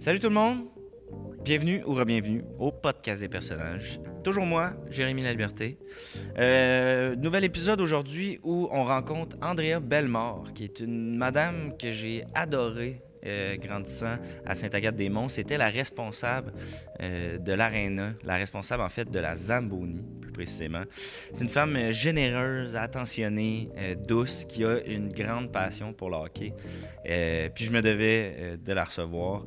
Salut tout le monde! Bienvenue ou re-bienvenue au podcast des personnages. Toujours moi, Jérémy Laliberté. Euh, nouvel épisode aujourd'hui où on rencontre Andrea Bellemare, qui est une madame que j'ai adorée euh, grandissant à Sainte-Agathe-des-Monts. C'était la responsable euh, de l'aréna, la responsable en fait de la Zamboni, plus précisément. C'est une femme euh, généreuse, attentionnée, douce, qui a une grande passion pour le hockey. puis je me devais de la recevoir.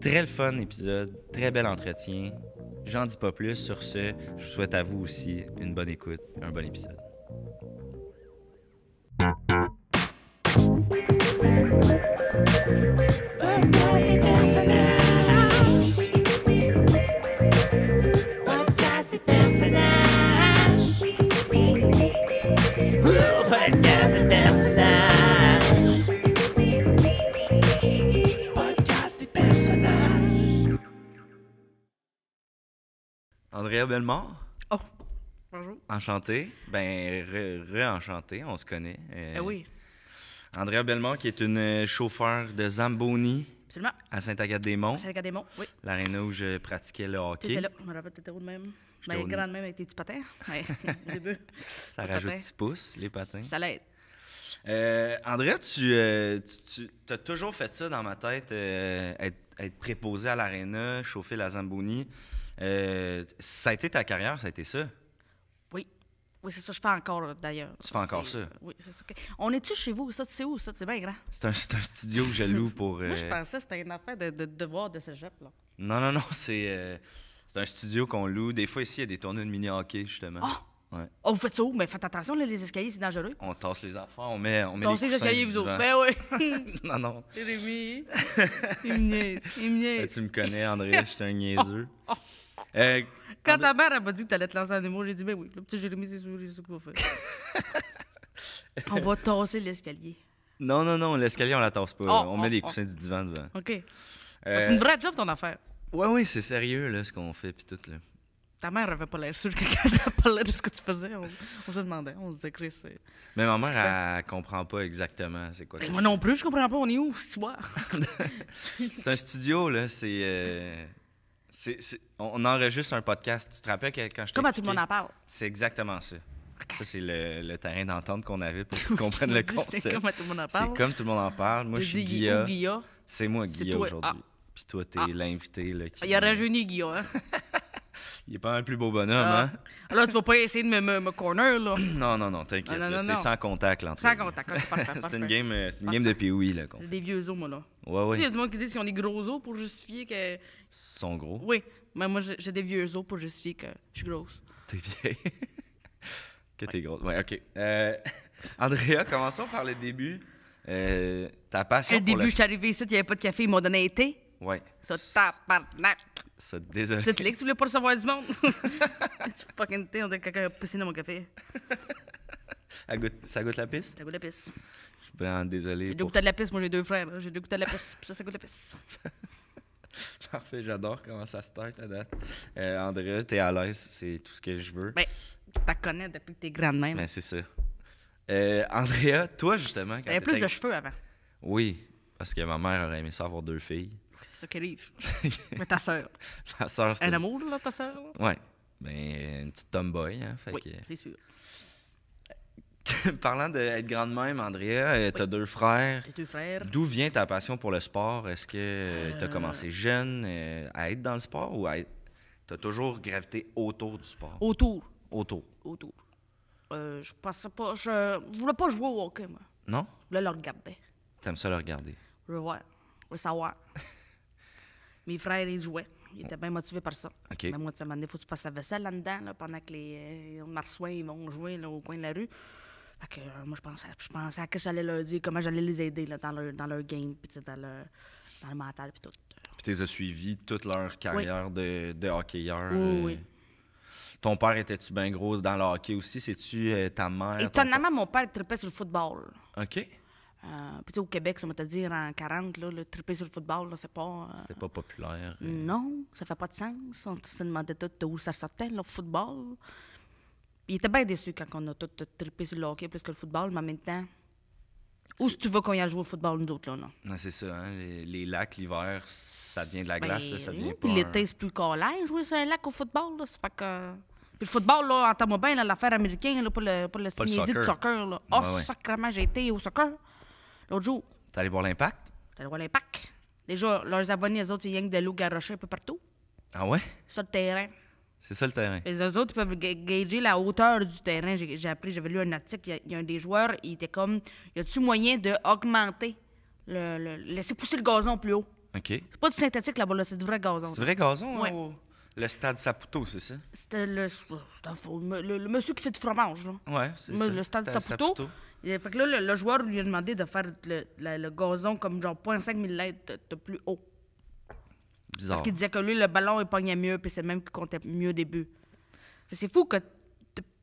Très le fun épisode, très bel entretien. J'en dis pas plus. Sur ce, je vous souhaite à vous aussi une bonne écoute, un bon épisode. Andrea Belmont. Oh, bonjour. Enchanté. Ben, re-enchanté, on se connaît. Euh, ben oui. Andrea Belmont, qui est une chauffeur de Zamboni. Absolument. À Sainte-Agathe-des-Monts. Sainte-Agathe-des-Monts, oui. L'aréna où je pratiquais le hockey. T'étais là, je me rappelle, t'étais où de même? Mais ben, grande même avec tes petits patins. au début. Ça rajoute 6 pouces, les patins. Ça l'aide. Euh, Andrea, tu, euh, as toujours fait ça dans ma tête, euh, être, être, préposé à l'aréna, chauffer la Zamboni. Euh, ça a été ta carrière, ça a été ça? Oui. Oui, c'est ça. Je fais encore, euh, d'ailleurs. Tu fais encore ça? Oui, c'est ça. On est-tu chez vous? Ça, c'est où, ça? C'est bien grand. C'est un, un, studio que je loue pour... Moi, je euh, pensais que c'était une affaire de, de, de ce de cégep, là. Non, non, non. C'est un studio qu'on loue. Des fois, ici, il y a des tournées de mini-hockey, justement. Ah! Oh! vous faites ça où? Mais faites attention, là, les escaliers, c'est dangereux. On tasse les enfants, on met, on met Tassez les, les escaliers, vous autres. Ben oui. non, non. Il me niaise. Il ben, tu me connais, André, je suis un niaiseux. Oh, oh. Euh, quand ta mère m'a dit que t'allais te lancer un humour, j'ai dit, ben oui, le petit Jérémy, c'est sûr, c'est ce qu'on va on va tasser l'escalier. Non, non, non, l'escalier, on la tasse pas. Oh, on met les oh, oh. coussins du divan devant. OK. Euh, c'est une vraie job, ton affaire. Oui, oui, c'est sérieux, là, ce qu'on fait, puis tout, là. Ta mère avait pas l'air sûre que quand t'as pas l'air de ce que tu faisais, on, se demandait, on se disait, Chris. Mais ma mère, elle, comprend pas exactement c'est quoi. Ben, moi non plus, je comprends pas, on est où, ce soir? c'est un studio, là, c'est. Euh, on enregistre un podcast. Tu te rappelles quand je Comment tout le monde en parle. C'est exactement ça. Ça, c'est le, terrain d'entente qu'on avait pour que tu comprennes le concept. C'est comme tout le monde en parle. C'est comme tout le monde en parle. Moi, je, suis Guilla. C'est moi, Guilla, aujourd'hui. Ah. Puis toi, t'es ah. l'invité. Qui... Il y a rajeuni Guilla. Hein. Il est pas le plus beau bonhomme, ah. hein? Alors, tu vas pas essayer de me, corner, là? non, non, non, t'inquiète. c'est sans contact, l'entrée. Sans contact, C'est une game, euh, c'est une game de pioui, là. Des vieux os, moi, là. Ouais, ouais. Tu il y a du monde qui dit qu'ils ont des gros os pour justifier que. Ils sont gros. Oui. Mais moi, j'ai des vieux os pour justifier que je suis grosse. T'es vieille. que t'es grosse. Ouais, OK. Euh, Andrea, commençons par le début. Euh, ta passion. Le début, je suis arrivée ici, il n'y avait pas de café, ils m'ont donné un thé. Ouais. Ça, tabarnak. Ça, désolé. C'est que tu voulais pas recevoir du monde. tu fucking t'es, on dirait que quelqu'un a pissé dans mon café. Goûte, ça goûte la pisse? Ça goûte la pisse. Je suis vraiment désolé. J'ai deux goûts de la pisse, moi j'ai deux frères. J'ai deux goûter de la pisse, ça, ça goûte la pisse. Parfait, j'adore comment ça se start à date. Andrea euh, André, t'es à l'aise, c'est tout ce que je veux. Ben, t'as connais depuis que t'es grande même. Ben, c'est ça. Euh, Andrea, toi justement. T'avais plus de cheveux avant. Oui, parce que ma mère aurait aimé ça avoir deux filles. C'est ça qui arrive. Mais ta soeur, Un amour, là, ta soeur? Oui. Ben, une petite tomboy, hein. oui, c'est sûr. Euh, parlant d'être grande même, Andrea, euh, tu as deux frères. deux frères. D'où vient ta passion pour le sport? Est-ce que euh, t'as tu as commencé jeune à être dans le sport ou être... tu as toujours gravité autour du sport? Autour. Autour. Autour. je pensais pas. Je voulais pas jouer au hockey, moi. Non? Je voulais le regarder. T'aimes ça le regarder? Je veux voir. Je veux savoir. Mes frères, ils jouaient. Ils étaient bien motivés par ça. Mais moi, tu demandé il faut que tu fasses la vaisselle là-dedans, là, pendant que les euh, marsouins, vont jouer là, au coin de la rue. Fait que euh, moi, je pensais, je pensais à que j'allais leur dire, comment j'allais les aider là, dans, leur, dans leur game, puis dans leur dans le mental, puis tout. Puis tu les as suivis toute leur carrière de, de hockeyeur. Euh, oui, Ton père était-tu bien gros dans le hockey aussi? C'est-tu euh, ta mère? Étonnamment, mon père tripait sur le football. OK. Euh, puis au Québec, ça m'a dit en 1940, là, le triper sur le football, c'est pas. Euh, c'était pas populaire. Euh. Non, ça fait pas de sens. On se demandait tout où ça sortait, le football. Il était bien déçu quand on a tout, trippé sur le hockey plus que le football, mais en même temps. Où si tu veux qu'on y a joué au football, nous autres, là, non? non c'est ça, hein. les, lacs, l'hiver, ça devient de la glace, ça ben, devient pas. l'été, c'est plus de jouer sur un lac au football, que. Puis le football, là, entends-moi bien, l'affaire américaine, pour le, pour soccer. du soccer, Oh, j'ai été au soccer. L'autre jour. T'es allé voir l'Impact? T'es allé voir l'Impact. Déjà, leurs abonnés, les autres, ils gagnent de l'eau garochée un peu partout. Ah ouais? Sur le terrain. C'est ça le terrain. Les autres, peuvent gager la hauteur du terrain. J'ai appris, j'avais lu un article, il y, a, un des joueurs, il était comme Y a-tu moyen d'augmenter le, le, Laisser pousser le gazon plus haut. OK. C'est pas du synthétique là-bas, c'est du vrai gazon. C'est du vrai gazon ouais. Le stade Saputo, c'est ça? C'était le, le, monsieur qui fait du fromage. Là. Ouais, c'est ça. Le stade, Saputo. Fait que là, le, joueur lui a demandé de faire le, gazon comme genre 0.5 mm de, plus haut. Bizarre. Parce qu'il disait que lui, le ballon, il pognait mieux, puis c'est même qu'il comptait mieux au début. C'est fou que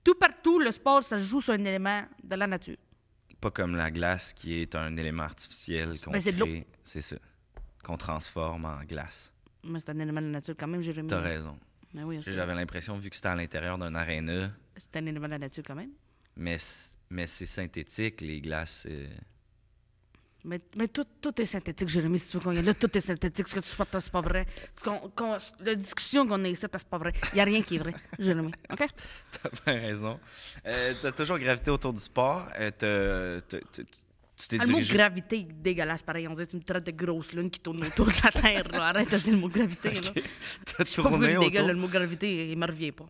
tout partout, le sport, ça joue sur un élément de la nature. Pas comme la glace qui est un élément artificiel qu'on ben, C'est ça. Qu'on transforme en glace. Mais c'est un élément de la nature quand même, Jérémy. T'as raison. Ben oui, J'avais l'impression, vu que c'était à l'intérieur d'un aréna. C'est un élément de la nature quand même. Mais mais c'est synthétique, les glaces. Euh. Mais, tout, est synthétique, Jérémy, si tu veux qu'on y là, tout est synthétique. Ce que tu supportes, c'est pas vrai. la discussion qu'on a ici, c'est pas vrai. Il n'y a rien qui est vrai, Jérémy. OK? T'as bien raison. Euh, t'as toujours gravité autour du sport. Euh, tu t'es dirigé... Ah, le mot gravité est dégueulasse, pareil. On dirait tu me traites de grosse lune qui tourne autour de la Terre. Arrête de dire le mot gravité. okay. T'as tourné pas Dégueule, le mot gravité, il me revient pas.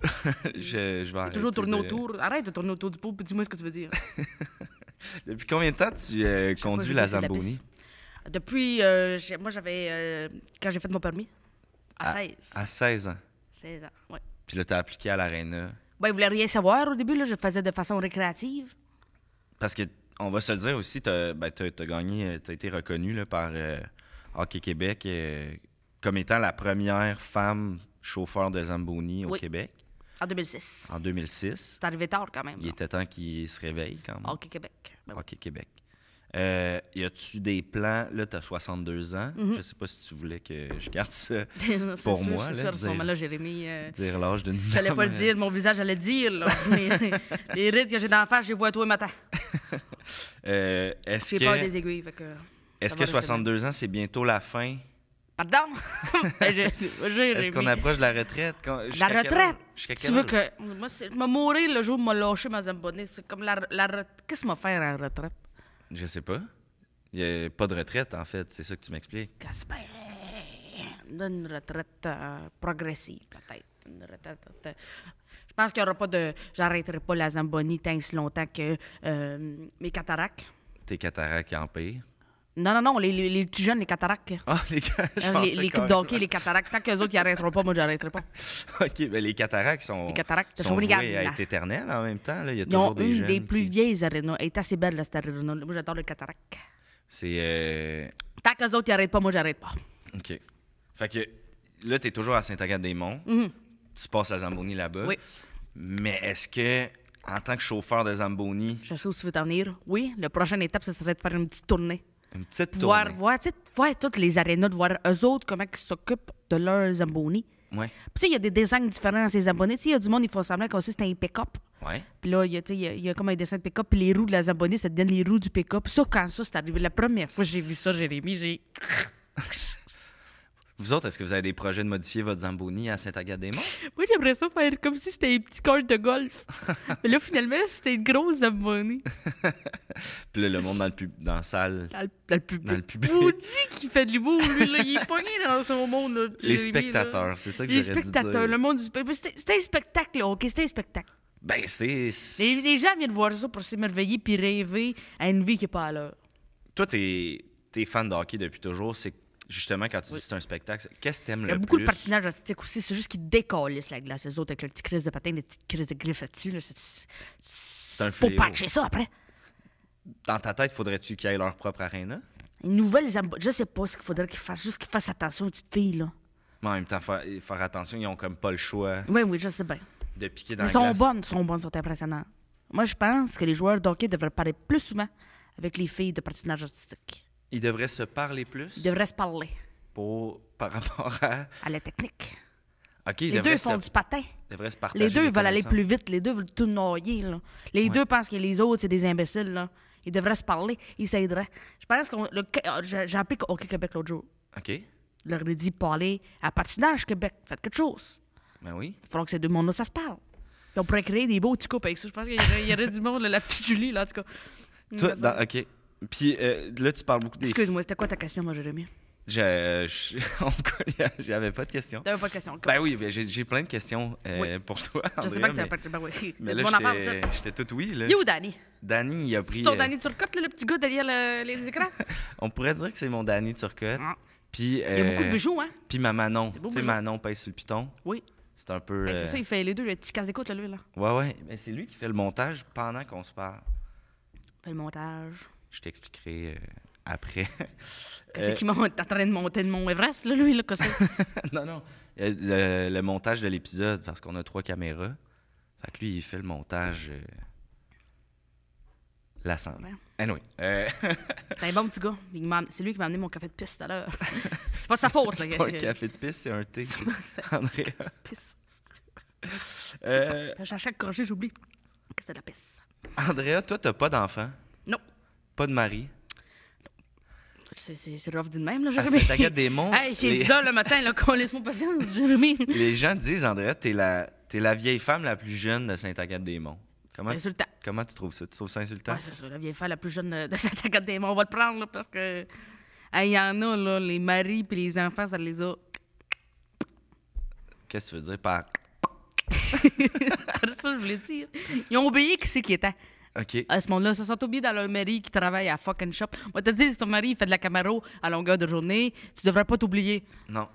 je, vais Toujours tourner autour. Arrête de tourner autour du pot, dis-moi ce que tu veux dire. Depuis combien de temps tu euh, conduis la Zamboni? Depuis, euh, moi j'avais, euh, quand j'ai fait mon permis, à, 16. À 16 ans? 16 ans, oui. Puis là, t'as appliqué à l'Arena. Ben, ils voulaient rien savoir au début, là, je faisais de façon récréative. Parce que, on va se le dire aussi, t'as ben, as, as gagné, t'as été reconnue par Hockey Québec comme étant la première femme chauffeur de Zamboni au Québec. En 2006. En 2006. C'est arrivé tard quand même. Il était temps qu'il se réveille quand même. Ok, Québec. Ben ok, Québec. Euh, y a-tu des plans? Là, t'as 62 ans. Mhm. Je sais pas si tu voulais que je garde ça pour moi. C'est sûr, à ce moment-là, Jérémy. Euh, dire l'âge d'une Je n'allais pas le dire, euh. mon visage allait dire. les, rides que j'ai dans la face, je les vois tous les matins. euh, ce que... J'ai peur des aiguilles. Est-ce que 62 ans, c'est bientôt la fin Pardon? Ben, Est-ce qu'on approche de la retraite? La retraite? Tu veux que. Moi, me mourir le jour où je m'a lâché ma zambonie. C'est comme la. la... Qu'est-ce que m'a faire en retraite? Je sais pas. Il n'y a pas de retraite, en fait. C'est ça que tu m'expliques. Une retraite euh, progressive, peut-être. Euh, je pense qu'il n'y aura pas de. J'arrêterai pas la zambonie tant si longtemps que euh, mes cataractes. Tes cataractes en pire. Non, non, non, les, les, les jeunes, les cataractes. Ah, les cataractes. Euh, les, les coupes d'hockey, les cataractes. Tant qu'eux autres, ils n'arrêteront pas, moi, j'arrêterai pas. OK, mais ben, les cataractes sont. Les cataractes sont vouées à être éternelles en même temps. Là. Il y a ils toujours ont une des plus vieilles arénas. Elle est assez belle, là, cette Moi, j'adore les cataractes. C'est. Euh... Tant qu'eux autres, ils arrêtent pas, moi, j'arrête pas. OK. Fait que là, tu es toujours à Saint-Agathe-des-Monts. Mhm. Tu passes à Zamboni là-bas. Oui. Mais est-ce que en tant que chauffeur de Zamboni. Je sais où tu veux t'en venir. Oui, la prochaine étape, ce serait de faire une petite tournée. Une voir, voir toutes les arénas, de voir eux autres, comment ils s'occupent de leurs abonnés. Ouais. Puis, il y a des dessins différents dans ces abonnés. Tu sais, il y a du monde, ils font semblant comme si c'était un pick-up. Ouais. Puis là, il y, y, a, y, a, comme un dessin de pick-up, puis les roues de la abonnés, ça devient les roues du pick-up. Ça, quand ça, c'est arrivé la première fois que j'ai vu ça, Jérémy, j'ai. Vous autres, est-ce que vous avez des projets de modifier votre Zamboni à Saint-Agathe-des-Monts? Moi, j'aimerais ça faire comme si c'était un petit cordes de golf. Mais là, finalement, c'était une grosse Zamboni. Puis là, le monde dans, le dans la salle. Dans le, public. Dans le public. qui fait de l'humour, lui. Là. Il est pogné dans son monde. les spectateurs, c'est ça que j'aurais dit. Les spectateurs, le monde du C'était un spectacle, là. OK, c'était un spectacle. Ben, c'est. Les, gens viennent voir ça pour s'émerveiller puis rêver à une vie qui n'est pas à l'heure. Toi, t'es es fan de hockey depuis toujours. C'est justement, quand tu dis dis c'est un spectacle, qu'est-ce que t'aimes le plus? Il y a beaucoup de patinage artistique aussi. C'est juste qu'ils décollissent la glace, les autres, avec le petit crise de patin, les petites crises de griffes dessus. C'est un Faut patcher ça après. Dans ta tête, faudrait-tu qu'ils aient leur propre arena? Une nouvelle, je sais pas ce qu'il faudrait qu'ils fassent. Juste qu'ils fassent attention aux petites filles, là. Mais en même temps, faire, faire attention, ils ont comme pas le choix. Oui, oui, je sais bien. De piquer dans Ils sont glace. bonnes, sont bonnes, sont impressionnantes. Moi, je pense que les joueurs d'hockey devraient parler plus souvent avec les filles de patinage artistique. Ils devraient se parler plus. Ils devraient se parler. Pour, par rapport à. À la technique. OK, les deux font du patin. Ils devraient se partager. Les deux veulent aller plus vite. Les deux veulent tout noyer. Là. Les deux pensent que les autres, c'est des imbéciles. Là. Ils devraient se parler. Ils s'aideraient. Je pense qu'on. Le... Euh, j'ai appelé au Québec l'autre jour. OK. Je leur ai dit parler à patinage Québec. Faites quelque chose. Ben oui. Il faudra que ces deux mondes-là, ça se parle. on pourrait créer des beaux petits avec ça. Je pense qu'il y, aurait du monde, la petite Julie, là, en tout cas. Toi, dans, OK. Puis euh, là, tu parles beaucoup des. Excuse-moi, c'était quoi ta question, moi, Jérémy? j'avais pas de questions. T'avais pas de questions. Ben oui, ben, j'ai, plein de questions euh, pour toi. Andrea, je sais pas que t'es pas de ben, oui. Mais là, j'étais, j'étais tout oui. Là. You, Danny. Danny, il a pris. C'est ton euh, Danny Turcotte, le petit gars derrière les écrans? On pourrait dire que c'est mon Danny Turcotte. Ah. Puis, il y a beaucoup de bijoux, hein? Puis ma Manon. Tu sais, Manon pèse sur le piton. Oui. C'est un peu. Ben, c'est ça, il fait les deux, le petit casse-écoute, lui, là. Ouais, ouais. Mais ben, c'est lui qui fait le montage pendant qu'on se parle. fait le montage. Je t'expliquerai euh, après. Qu'est-ce qu'il monte? en train de monter de Mont Everest, là, lui, là, que Non, non. Euh, le, montage de l'épisode, parce qu'on a trois caméras. Fait que lui, il fait le montage. Euh, la salle. Ouais. Anyway. T'es un bon petit gars. C'est lui qui m'a amené mon café de piste tout à l'heure. C'est pas de sa faute, C'est pas un café de piste, c'est un thé. C'est André. Pisse. Euh... À chaque crochet, j'oublie c'est de la pisse. Andrea, toi, t'as pas d'enfant pas de mari. C'est rough dit de même, là, À Ah, c'est des monts. hey, c'est ça le matin, là, qu'on laisse mon patient, Jérémy. les gens disent, Andrea, t'es la, es la vieille femme la plus jeune de Saint-Agathe-des-Monts. Comment, insultant. comment tu trouves ça? Tu trouves ça insultant? c'est ça, la vieille femme la plus jeune de Saint-Agathe-des-Monts. On va le prendre, là, parce que. Il y en a, là, les maris puis les enfants, ça les a. Qu'est-ce que tu veux dire par. c'est ça, que je voulais dire. Ils ont oublié qui c'est qui était. À ce moment-là, ça sent oublié dans leur mari qui travaille à fucking shop. Moi, te dit, si ton mari fait de la camaro à longueur de journée, tu devrais pas t'oublier. Non.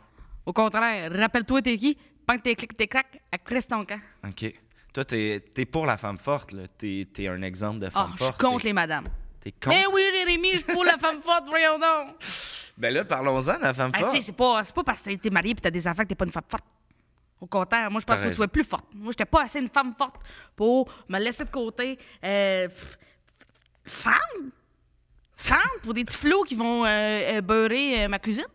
Au contraire, rappelle-toi t'es qui, pendant que t'es clic, t'es crack, à Chris ton camp. OK. Toi, t'es es pour la femme forte, là. T'es es un exemple de femme oh, forte. je contre les madames. T'es contre? Mais oui, Jérémy, je suis pour la femme forte, voyons donc. Ben là, parlons-en de la femme ben, forte. Tu c'est pas, pas parce que t'es marié et t'as des enfants que t'es pas une femme forte. Au contraire, moi, je pense que tu sois plus forte. Moi, j'étais pas assez une femme forte pour me laisser de côté. Euh, femme? Femme? Pour des petits flots qui vont euh, euh, beurrer ma cuisine?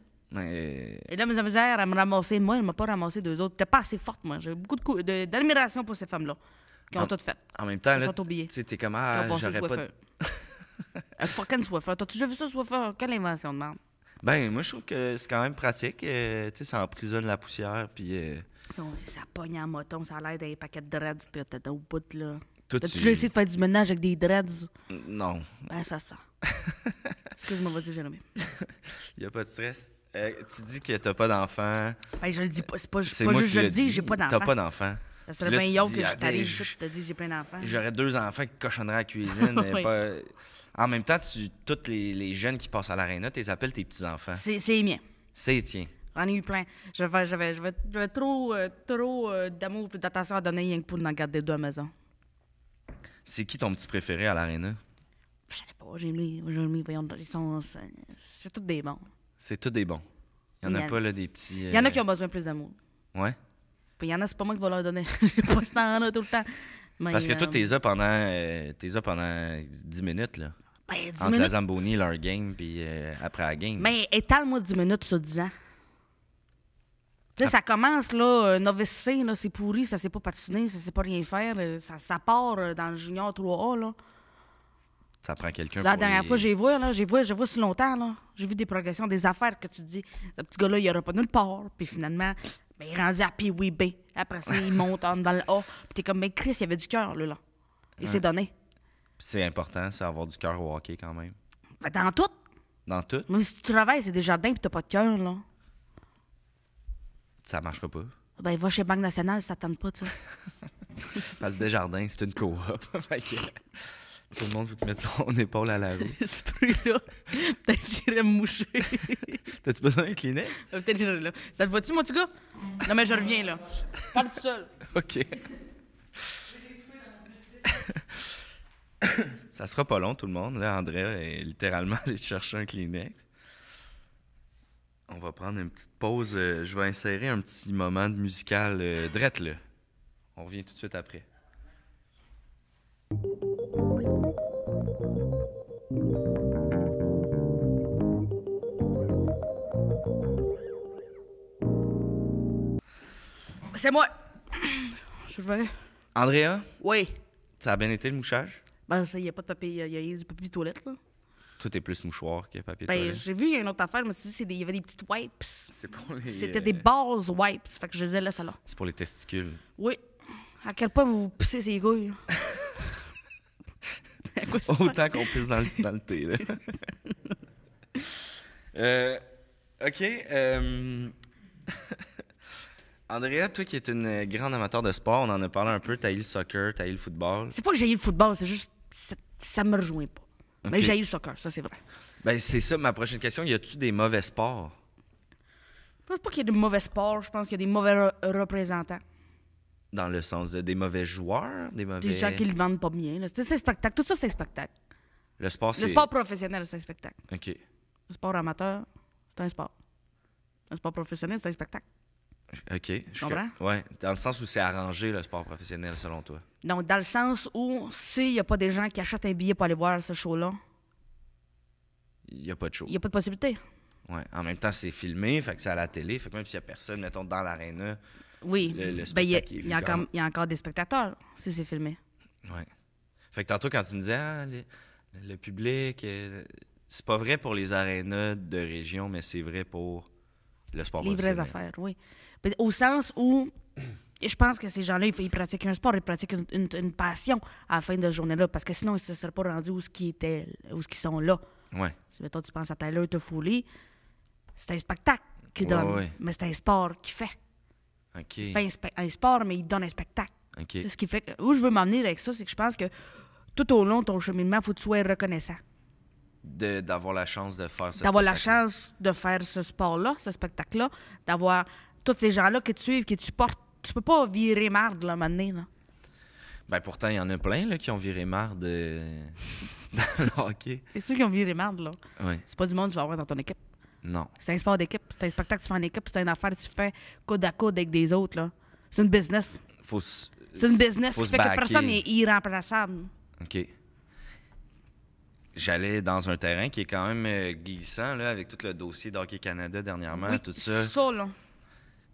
Et là, mes amis, elle me ramassé. Moi, elle m'a pas ramassé deux autres. n'étais pas assez forte, moi. J'ai beaucoup d'admiration pour ces femmes-là qui ont tout fait. En même temps, tu sais, es comme, ah, pas... Un fucking Swiffer. T'as-tu déjà vu ça, Swiffer? Quelle invention de merde. Ben, moi, je trouve que c'est quand même pratique. tu sais, ça emprisonne la poussière, puis ça pogne en moton, ça a l'air des paquets de dreads au bout, là. T'as-tu déjà essayé de faire du ménage avec des dreads? Non. Ben, ça sent. Excuse-moi, vas-y, Jérémy. Il n'y a pas de stress. Euh, tu dis que t'as pas d'enfants. Ben, je le dis pas, c'est pas, pas juste je le dis, j'ai pas d'enfant. T'as pas d'enfant. Ça serait là, bien yo que je te dis j'ai plein d'enfants. J'aurais deux enfants qui cochonneraient à la cuisine. pas... En même temps, tous les, les, jeunes qui passent à l'aréna, tu les appelles tes petits-enfants. C'est les miens. C'est les tiens. J'en ai eu plein. J'avais, trop, euh, trop euh, d'amour et d'attention à donner rien que pour en garder deux à la maison. C'est qui ton petit préféré à l'aréna? Je sais pas, j'ai mis, j'ai mis, voyons, ils sont, c'est, c'est tous des bons. C'est tous des bons. Il y en a, pas, là, des petits... Il y en a euh, qui ont besoin plus d'amour. Ouais? Puis il y en a, c'est pas moi qui vais leur donner. j'ai pas ce temps-là tout le temps. Parce que toi, t'es là pendant, t'es là pendant 10 minutes, là. Ben, 10 Entre la Zamboni, leur game, puis après la game. Mais étale-moi 10 minutes sur 10 ans ça commence, là, euh, novice c'est pourri, ça sait pas patiner, ça sait pas rien faire. Euh, ça, part euh, dans le junior 3A, là. Ça prend quelqu'un La dernière fois, j'ai vu, là, j'ai vu, j'ai vu si longtemps, là. J'ai vu des progressions, des affaires que tu dis, ce petit gars-là, il aura pas nulle part. Puis finalement, ben, il est rendu à oui B. Après ça, il monte dans le A. Puis t'es comme, mais Chris, il avait du cœur, là, là. Il s'est donné. c'est important, c'est avoir du cœur au hockey, quand même. Ben, dans tout. Dans tout. Même si tu travailles, c'est des jardins, puis t'as pas de cœur, là ça marchera pas. Ben, va chez Banque Nationale, ça tente pas, tu ça. Parce que Desjardins, c'est une coop. tout le monde veut que mette son épaule à la rue. Ce bruit-là, peut-être j'irais me moucher. T'as-tu besoin d'un Kleenex? Euh, peut-être j'irais là. Ça te va-tu, mon petit gars? Non, mais je reviens, là. Parle tout seul. OK. ça sera pas long, tout le monde. Là, André est littéralement allé chercher un Kleenex. On va prendre une petite pause. Euh, je vais insérer un petit moment de musical euh, là. On revient tout de suite après. C'est moi. Je Andrea? Oui. Ça a bien été le mouchage? Ben, il n'y a pas de papier, il y a, du papier toilette, là. Tout est plus mouchoir que papier ben, J'ai vu, une autre affaire, je me suis dit, il y avait des petites wipes. C'était des euh, balls wipes, fait que je les ai ça là. C'est pour les testicules. Oui. À quel point vous pissez ces couilles? Autant qu'on pisse dans le, dans le thé, euh, OK. Euh, Andrea, toi qui es une grande amateur de sport, on en a parlé un peu, t'as eu le soccer, t'as eu le football. C'est pas que j'ai eu le football, c'est juste ça, ça me rejoint pas. Mais j'ai le soccer, ça, c'est vrai. Ben, c'est ça, ma prochaine question. Y a-tu des mauvais sports? Je pense pas qu'il y ait des mauvais sports. Je pense qu'il y a des mauvais représentants. Dans le sens de des mauvais joueurs, des mauvais. Des gens qui le vendent pas bien. C'est spectacle. Tout ça, c'est spectacle. Le sport, c'est. Le sport professionnel, c'est un spectacle. OK. Le sport amateur, c'est un sport. Le sport professionnel, c'est un spectacle. OK. Je comprends? Dans le sens où c'est arrangé, le sport professionnel, selon toi. Donc, dans le sens où, s'il n'y a pas des gens qui achètent un billet pour aller voir ce show-là, il n'y a pas de show. Il n'y a pas de possibilité. Oui. En même temps, c'est filmé, fait que c'est à la télé. Fait même s'il n'y a personne, mettons, dans l'aréna, oui. le, ben, il y, a, y a encore des spectateurs si c'est filmé. Oui. Fait que tantôt, quand tu me disais, ah, le public, euh, c'est pas vrai pour les arénas de région, mais c'est vrai pour les vraies affaires, oui. Au sens où je pense que ces gens-là, ils, pratiquent un sport, ils pratiquent une, passion à la fin de journée-là, parce que sinon, ils ne se seraient pas rendus où ce qui était où ce qui sont là. Ouais. Si, tu penses à te foulée c'est un spectacle qui donne, mais c'est un sport qui fait. Okay. un, sport, mais il donne un spectacle. Ce qui fait où je veux venir avec ça, c'est que je pense que tout au long de ton cheminement, il faut que tu sois reconnaissant d'avoir la chance de faire ce D'avoir la chance de faire ce sport-là, ce spectacle-là, d'avoir tous ces gens-là qui te suivent, qui te supportent. Tu peux pas virer marde, là, maintenant. Là. Ben pourtant, il y en a plein là, qui ont viré marde de euh, dans hockey. Et ceux qui ont viré marde, là, oui. c'est pas du monde que tu vas avoir dans ton équipe. Non. C'est un sport d'équipe, c'est un spectacle que tu fais en équipe, c'est une affaire que tu fais côte à côte avec des autres. C'est une business. c'est une business qui fait que personne n'est irremplaçable. OK j'allais dans un terrain qui est quand même euh, glissant, là, avec tout le dossier d'Hockey Canada dernièrement, tout ça. ça là.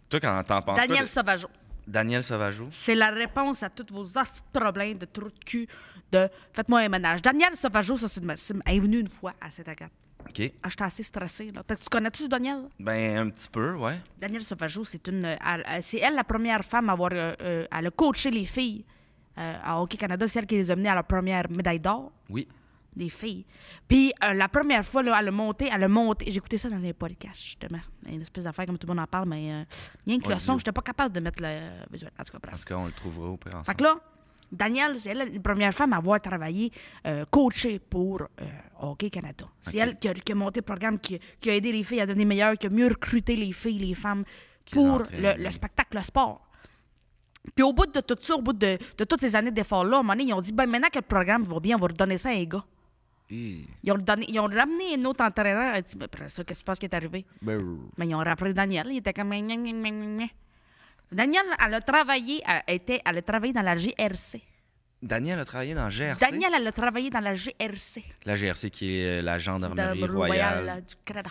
Toi, quand t'en penses Daniel Danielle Sauvageau. Daniel Sauvageau. C'est la réponse à tous vos astuces problèmes de trou de cul, de faites-moi un ménage. Daniel Sauvageau, ça, c'est une maxime. Elle est venue une fois à cette agate. OK. Ah, j'étais assez stressée. Là. Tu connais-tu Daniel? Ben, un petit peu, ouais. Daniel Sauvageau, c'est une. Euh, euh, c'est elle la première femme à avoir. elle a coaché les filles à Hockey Canada. C'est elle qui les a menées à la première médaille d'or. Oui des filles. Puis euh, la première fois, là, elle a monté, elle a monté. J'écoutais ça dans les podcasts, justement. Une espèce d'affaire, comme tout le monde en parle, mais euh, rien que le son, n'étais pas capable de mettre le visuel. En tout cas, le trouvera au ensemble? Fait que là, Danielle, c'est elle la première femme à avoir travaillé, euh, coachée pour Hockey Canada. C'est elle qui a, monté le programme, qui, a aidé les filles à devenir meilleures, qui a mieux recruté les filles, les femmes pour le, spectacle, le sport. Puis au bout de tout ça, au bout de, toutes ces années d'efforts-là, à moment ils ont dit ben, maintenant que le programme va bien, on va redonner ça à un gars. Hmm. Ils, ont ramené une autre entraîneur. Elle dit, après ça, qu'est-ce qui se passe qui est arrivé? Ben, euh. Mais ils ont rappelé Daniel. Il était comme. Daniel, elle a travaillé, elle était, a dans la GRC. Daniel a travaillé dans la GRC. Daniel, elle a travaillé dans la GRC. La GRC qui est euh, la Gendarmerie royale, du Canada.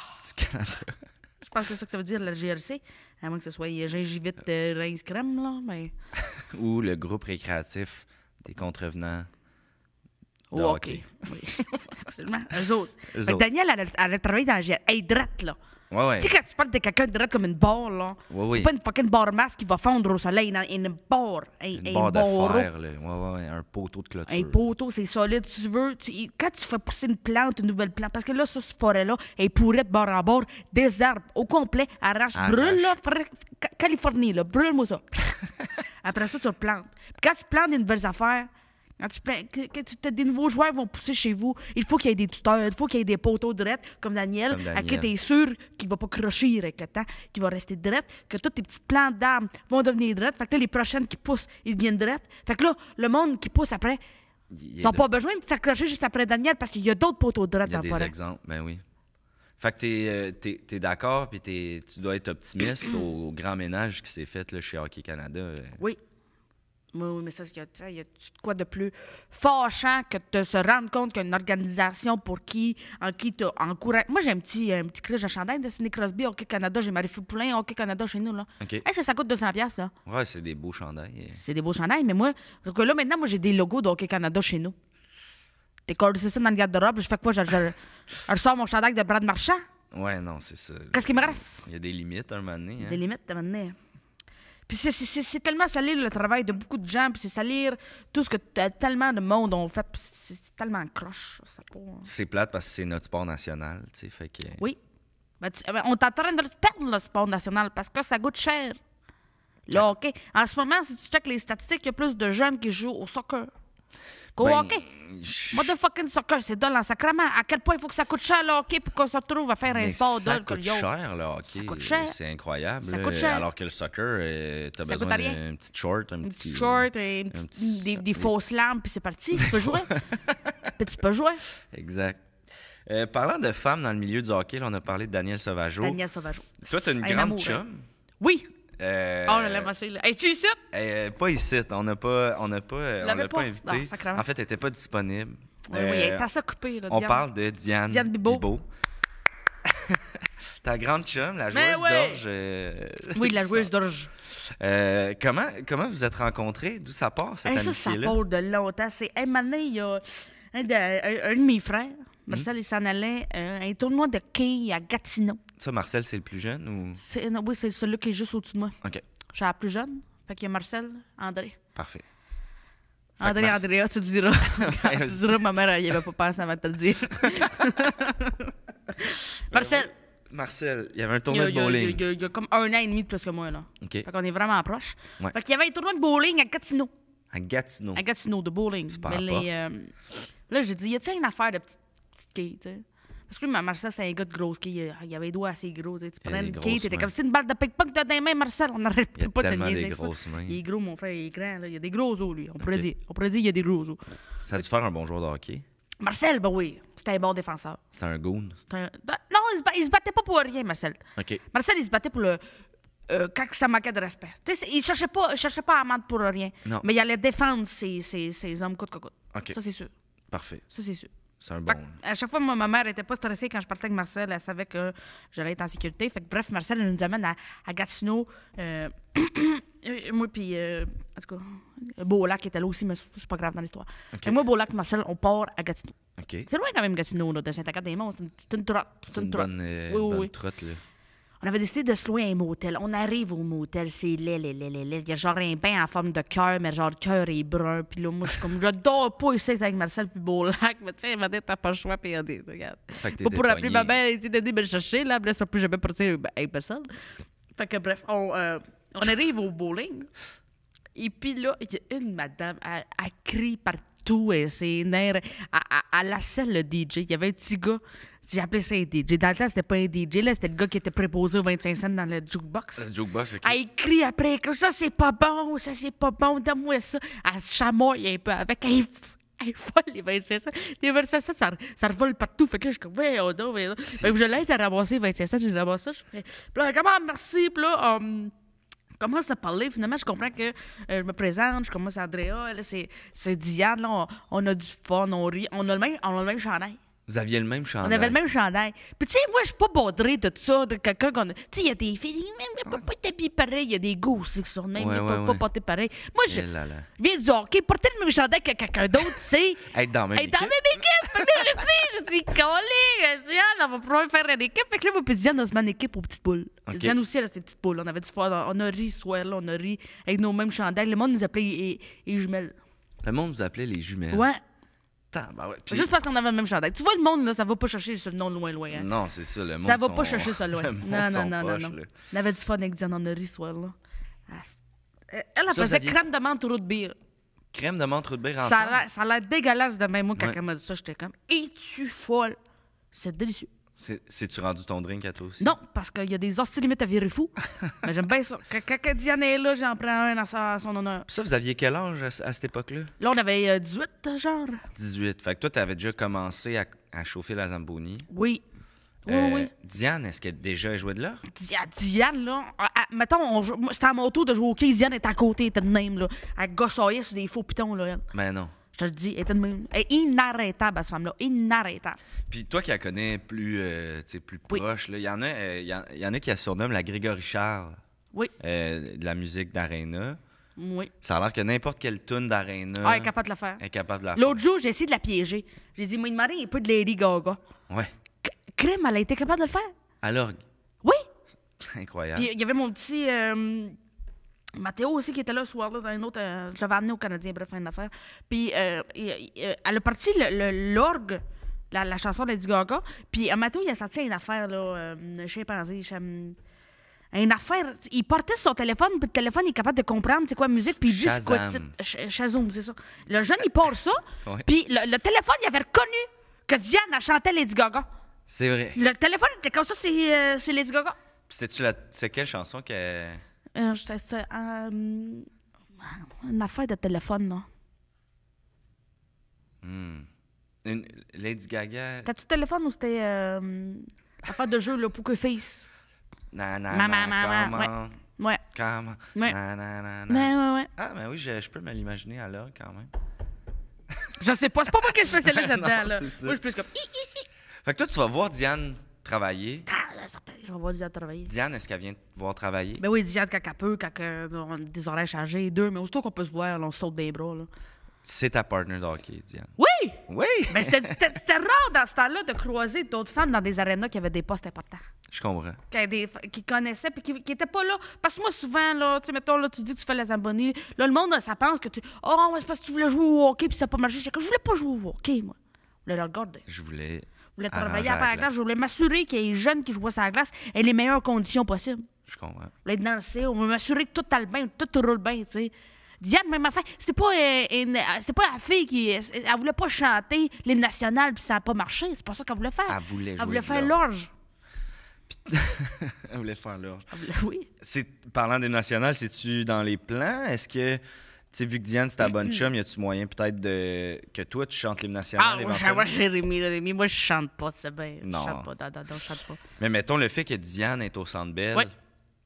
Je pense que c'est ça que ça veut dire, la GRC. À moins que ce soit euh, Gingivite euh, Crème, là. Mais... Ou le groupe récréatif des contrevenants au ah, hockey. absolument. Eux autres. Daniel, elle, elle, travaillé dans la hydrate Elle est là. Ouais, ouais. Tu sais, quand tu parles de quelqu'un drette comme une barre, là. Oui oui. Pas une fucking barre masque qui va fondre au soleil. Une, une barre. une barre de fer, là. Ouais, ouais, un poteau de clôture. Un poteau, c'est solide. Tu veux. quand tu fais pousser une plante, une nouvelle plante, parce que là, sur cette forêt-là, elle pourrait de bord en bord, des arbres au complet, arrache, brûle, là. Californie, là. Brûle-moi ça. Après ça, tu replantes. Puis quand tu plantes des nouvelles affaires, quand tu, des nouveaux joueurs vont pousser chez vous, il faut qu'il y ait des tuteurs, il faut qu'il y ait des poteaux de comme Daniel, comme Daniel. à qui tu es sûr qu'il va pas crochir avec le temps, qu'il va rester droit que tous tes petits plans d'armes vont devenir directs. Fait que les prochaines qui poussent, ils deviennent de Fait que là, le monde qui pousse après, ils n'ont pas besoin de s'accrocher juste après Daniel parce qu'il y a d'autres poteaux de dans Il y a des exemples, ben oui. Fait tu es, euh, d'accord, puis tu dois être optimiste au, grand ménage qui s'est fait chez Hockey Canada. Euh. Oui. Oui, mais ça, il y a, quoi de plus fâchant que de se rendre compte qu'une organisation pour qui, en qui tu courant. Moi, j'ai un petit, un petit crèche à chandail de Sydney Crosby, OK Canada, j'ai Marie-Fou Poulin, OK Canada chez nous, là. OK. Hey, ça, ça coûte 200$, là. Ouais, c'est des beaux chandails. Euh. C'est des beaux chandails, mais moi, là, maintenant, moi, j'ai des logos de Canada chez nous. T'es c'est ça dans le garde-robe, je fais quoi? Je, je, ressors mon chandail de Brad Marchand. Ouais, non, c'est ça. Qu'est-ce qu'il me reste? Il y a des limites à un moment donné. Hein. Des limites à un moment donné. Puis c'est tellement salir le travail de beaucoup de gens, puis c'est salir tout ce que tellement de monde ont fait, puis c'est tellement croche, ça hein. C'est plate parce que c'est notre sport national, tu sais, fait que... Oui. Ben, euh, on est en train de perdre le sport national parce que ça coûte cher. Là, OK. En ce moment, si tu checkes les statistiques, il y a plus de jeunes qui jouent au soccer. Qu'au ben, hockey. Motherfucking soccer, c'est dole en sacrement. À quel point il faut que ça coûte cher le hockey pour qu'on se retrouve à faire un Mais sport ça coûte cher, le hockey. Ça coûte cher. C'est incroyable. Ça coûte cher. Alors que le soccer, euh, t'as besoin d'un petit short, un petit. short, et des, fausses lampes, puis c'est parti. Tu peux jouer. puis tu peux jouer. Exact. Euh, parlant de femmes dans le milieu du hockey, on a parlé de Danielle Sauvageau. Daniel Sauvageau. Toi, tu une grande hein. chum. Oui, euh, ah, oh, la là. tu ici? Euh, pas ici. On n'a pas, on a pas, on pas, invité. en fait, elle n'était pas disponible. Oui, elle était ça coupée, On parle de Diane, Diane Bibo. Ta grande chum, la joueuse ouais. d'orge. Euh, oui, la joueuse d'orge. Euh, comment, comment vous êtes rencontrés? D'où ça part, cette amitié-là? Ça, ça part de longtemps. C'est, un maintenant, il y a un de, mes frères, hmm? Marcel, il s'en allait à un tournoi de quilles à Gatineau. Ça, Marcel, c'est le plus jeune ou? oui, c'est celui qui est juste au-dessus de moi. OK. Je suis la plus jeune. Fait qu'il y a Marcel, André. Parfait. André André, Andréa, tu te diras. tu te diras, ma mère, il avait pas pensé avant te le dire. Marcel. Euh, Marcel, il y avait un tournoi de bowling. Il y, a, comme un an et demi de plus que moi, là. OK. Fait qu'on est vraiment proches. Fait qu'il y avait un tournoi de bowling à Gatineau. À Gatineau. À Gatineau, de bowling. Mais les, euh, là, j'ai dit, y a t une affaire de petite, petite quille, tu sais? Parce que Marcel, c'est un gars de qui il avait les doigts assez gros. Tu prenais une comme si une balle de ping-pong dans les mains, Marcel. On n'arrête pas de Il des Il est gros, mon frère, il est grand. Là. Il a des gros os, lui. On pourrait dire. On pourrait dire qu'il a des gros os. Ça a dû faire un bon joueur de hockey. Marcel, ben oui, c'était un bon défenseur. C'était un goon. Ben, non, il se, se, battait pas pour rien, Marcel. Marcel, il se battait pour le. Euh, quand ça manquait de respect. il cherchait pas, cherchait pas à mettre pour rien. Mais il allait défendre ses, hommes coûte que coûte. Ça, c'est sûr. Parfait. Ça, c'est sûr. C'est un bon. À chaque fois, ma mère n'était pas stressée quand je partais avec Marcel. Elle savait que j'allais être en sécurité. Fait que, bref, Marcel nous amène à, Gatineau. Euh, moi, puis. Euh, en tout cas, Beaulac était là aussi, mais c'est pas grave dans l'histoire. Moi Et Moi, Beaulac, Marcel, on part à Gatineau. C'est loin quand même, Gatineau, de Saint-Agathe-des-Monts. C'est une, trotte. C'est une, bonne, euh, trotte. On avait décidé de se louer un motel. On arrive au motel, c'est laid, laid, laid, laid, Il y a genre un bain en forme de cœur, mais genre le cœur est brun. Puis là, moi, je suis comme, je dors pas ici avec Marcel puis lac. Mais tiens, maintenant, t'as pas le choix, puis regardez, regarde. pour rappeler ma mère, elle était dit, ben, chercher, là, ça plus jamais partir avec ben, personne. Fait que bref, on, euh, on arrive au bowling. Et puis là, il y a une madame, elle, crie partout, elle, c'est nerf. Elle, elle, elle, le DJ. Il y avait un petit gars j'ai appelé ça un DJ. Dans le temps, c'était pas un DJ, là, c'était le gars qui était préposé aux 25 cents dans le jukebox. Le jukebox, ok. Elle écrit après, que ça c'est pas bon, ça c'est pas bon, donne-moi ça. Elle se chamoille un peu avec. Elle, est folle, les 25 cents. Les 25 cents, ça, ça revole partout. Fait que là, je suis comme, ouais, on doit, Je laisse à ramasser 25 cents, je ramasse ça. Je fais, là, comment, merci, hum, Je là, commence à parler. Finalement, je comprends que euh, je me présente, je commence à Andrea, ah, là, c'est, Diane, là, on, a du fun, on rit, on a le même, on a le même chandail. Vous aviez le même chandail. On avait le même chandail. Puis, tu sais, moi, je suis pas baudrée de tout ça, de quelqu'un a. Tu sais, il y a des filles, même pas, être habillées pareil. Il y a des gosses qui sont même, ouais, ouais, pas, ouais. pas porter pareil. Moi, je eh viens du hockey, porter le même chandail que quelqu'un d'autre, tu sais. Être dans même Être dans même équipe. je dis, je dis, collé. Je dis, ah, on va pouvoir faire une équipe. Fait que là, vous pouvez dire, on se met en équipe aux petites poules. Okay. Diane aussi, elle a ses petites poules. On avait du On a ri ce soir-là, on a ri avec nos mêmes chandails. Le monde nous appelait les, les jumelles. Le monde nous appelait les jumelles. Ouais. Ben Juste parce qu'on avait le même chandail. Tu vois, le monde, là, ça va pas chercher ce nom loin, loin. Hein. Non, c'est ça, le monde. Ça va pas chercher ça loin. Non, non, non, non, On avait du fun avec Diane Henry, ce soir-là. Ah, euh, elle, a ça, crème de menthe route de bière. Crème de menthe route de bière ensemble? Ça a l'air dégueulasse de même. Moi, quand elle m'a dit ça, j'étais comme, es-tu folle? C'est délicieux. C'est-tu rendu ton drink à toi aussi? Non, parce qu'il y a des hosties limites à virer fou. Mais j'aime bien ça. Quand, Diane est là, j'en prends un à, son honneur. Puis ça, vous aviez quel âge à, cette époque-là? Là, on avait 18, euh, genre. 18. Fait que toi, t'avais déjà commencé à, chauffer la Zamboni. Oui. oui, oui. Euh, Diane, est-ce qu'elle déjà joué de là Diane, là, mettons, c'était à mon tour de jouer au quai. Diane est à côté, elle était de même, là. Elle gossoyait sur des faux pitons, là. Ben non. Je te dis, elle était inarrêtable, cette femme-là. Inarrêtable. Puis toi qui la connais plus, euh, plus proche, il y, en a, euh, y, en, a qui la surnomment la Grégory Charles oui. Euh, de la musique d'Arena. Mm, oui. Ça a l'air que n'importe quelle tune d'Arena. Ah, elle est capable de la faire. capable de la L'autre jour, j'ai essayé de la piéger. J'ai dit, moi, Marie, un peu de Lady Gaga. Oui. crème, elle a été capable de le faire. Alors? Oui. Incroyable. Puis il y avait mon petit. Euh, Mathéo aussi qui était là ce soir-là dans une autre. Euh, je l'avais amené au Canadien, bref, une affaire. Puis euh, euh, elle a parti l'orgue, la, chanson de Lady Gaga. Puis euh, Mathéo, il a sorti une affaire, là, je sais pas, une affaire. Il portait son téléphone, puis le téléphone il est capable de comprendre c'est quoi la musique, puis il dit c'est quoi. c'est ça. Le jeune, il porte ça, puis le, téléphone, il avait reconnu que Diane a chanté Lady Gaga. C'est vrai. Le téléphone était comme ça, c'est Lady Gaga. C'est quelle chanson que. Euh, sais euh, une affaire de téléphone, non? Hmm. Une, Lady Gaga. T'as-tu téléphone ou c'était euh, affaire de jeu, là, que Face? Non, non, maman, maman, maman. Ouais. Comment? Ouais. Non, non, non, Mais, ouais, ouais. Ah, mais oui, je, peux me l'imaginer à l'heure quand même. je sais pas, c'est pas moi qui est spécialiste là-dedans, là. là. Moi, je suis plus comme. Fait que toi, tu vas voir Diane travailler vois Diane travailler. Diane, est-ce qu'elle vient te voir travailler? Ben oui, Diane, quand elle peut, quand euh, on a des oreilles chargées, deux, mais aussitôt qu'on peut se voir, on saute des bras. Là. C'est ta partner d'hockey, hockey, Diane. Oui! Oui! Mais ben, c'était rare dans ce temps-là de croiser d'autres femmes dans des arénas qui avaient des postes importants. Je comprends. Qui, des, qui connaissaient puis qui n'étaient pas là. Parce que moi, souvent, là, tu sais, mettons, là, tu dis que tu fais les abonnés. Là, le monde, ça pense que tu. Oh, c'est parce que tu voulais jouer au hockey puis ça n'a pas marché. Je voulais pas jouer au hockey, moi. voulais le regarde. Je voulais voulais travailler à, la glace. Je voulais m'assurer qu'il y ait des jeunes qui jouent sur la glace et les meilleures conditions possibles. Je comprends. Je voulais danser, on voulait m'assurer que tout allait bien, tout roule bien, tu sais. Diane, même affaire. C'était pas, euh, une, euh, pas la fille qui. Euh, elle voulait pas chanter les nationales puis ça n'a pas marché. C'est pas ça qu'elle voulait faire. Elle voulait, jouer elle voulait faire l'orge. elle voulait faire l'orge. Oui. parlant des nationales, c'est-tu dans les plans? Est-ce que sais, vu que Diane, c'est ta bonne chum, y a-tu moyen peut-être de... que toi, tu chantes l'hymne national Ah, moi, moi, je chante pas, c'est bien. Non. Je chante pas, non, non, je chante pas. Mais mettons le fait que Diane est au Centre Bell.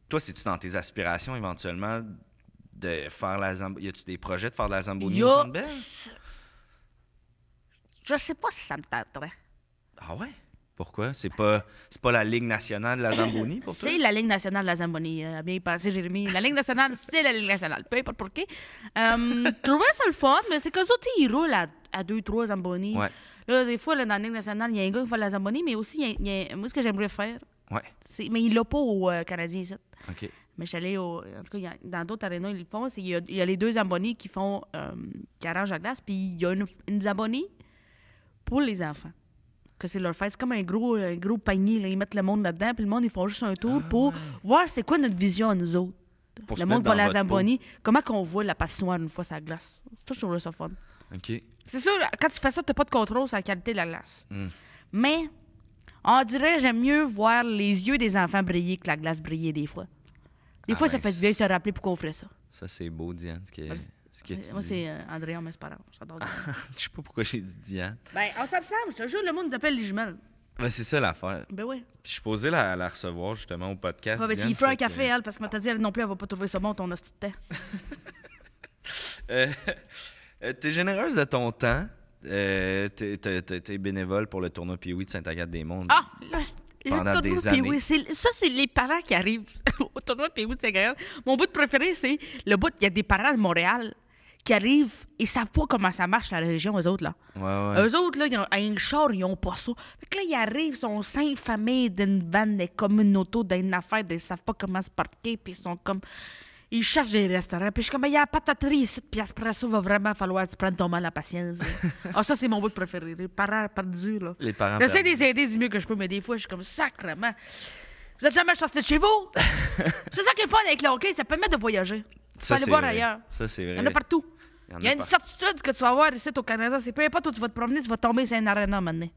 Toi, c'est-tu dans tes aspirations éventuellement de faire la Zambonie? Y a-tu des projets de faire de la Zambonie au Centre Bell? Je sais pas si ça me tenterait. Ah ouais? Pourquoi? C'est pas, pas la Ligue nationale de la Zamboni pour toi? C'est la Ligue nationale de la Zamboni. Euh, bien passé, Jérémy. La Ligue nationale, c'est la Ligue nationale. Peu importe pourquoi. Euh, trouvais ça le fun, mais c'est que ça, ils roulent à, à deux, trois Zamboni. Là, des fois, dans la Ligue nationale, il y a un gars qui fait la Zamboni, mais aussi, y moi, ce que j'aimerais faire, c'est, mais il l'a pas au euh, Canadien, ça. OK. Mais j'allais au. En tout cas, dans d'autres arénas, ils le font. Il y, a les deux Zamboni qui font. qui euh, arrangent la glace, puis il y a une, une pour les enfants que c'est leur fête. C'est comme un gros, panier. Ils mettent le monde là-dedans, puis le monde, ils font juste un tour pour ah. voir c'est quoi notre vision à nous autres. le monde va à la Zamboni. Comment qu'on voit la patinoire une fois sa glace? C'est toujours ça fun. OK. C'est sûr, quand tu fais ça, tu n'as pas de contrôle sur la qualité de la glace. Hmm. Mais on dirait j'aime mieux voir les yeux des enfants briller que la glace briller des fois. Des ah fois, ça ben fait bien de se rappeler pourquoi on ferait ça. Ça, c'est beau, Diane. Ce que. Moi, c'est euh, Andrea Mesparant. J'adore. Je sais pas pourquoi j'ai dit Diane. Ben, on s'en Je te jure, le monde nous les jumelles. Ben, c'est ça l'affaire. Ben oui. je suis posé la, la recevoir justement au podcast. Ouais, ben, il fait un café, elle, parce que m'a dit, elle non plus, elle va pas trouver ce monde, on a ce temps. Euh, euh, t'es généreuse de ton temps. Euh, t'es, bénévole pour le tournoi Pioui de saint agathe des mondes Ah! Le, pendant tournoi des années. c'est, ça, c'est les parents qui arrivent au tournoi Pioui de saint agathe Mon bout préféré, c'est le bout, il y a des parents de Montréal qui arrivent, ils savent pas comment ça marche la religion, eux autres, là. Ouais, Eux autres, là, ils ont un char, ils ont pas ça. Fait que là, ils arrivent, ils sont cinq familles d'une vanne, des communautés, d'une affaire, ils savent pas comment se porter, puis ils sont comme. Ils cherchent des restaurants, puis je suis comme, il y a la pataterie ici, puis après ça, va vraiment falloir que tu ton mal à patience. Ah, ça, c'est mon but préféré, les parents perdus, là. Les parents J'essaie de les aider du mieux que je peux, mais des fois, je suis comme, sacrement. Vous êtes jamais sorti de chez vous? c'est ça qui est fun avec le hockey, ça permet de voyager. Tu peux aller voir ailleurs. Il y en a partout. Il y, a, une certitude que tu vas voir ici au Canada. C'est peu importe où tu vas te promener, tu vas tomber sur un arena maintenant.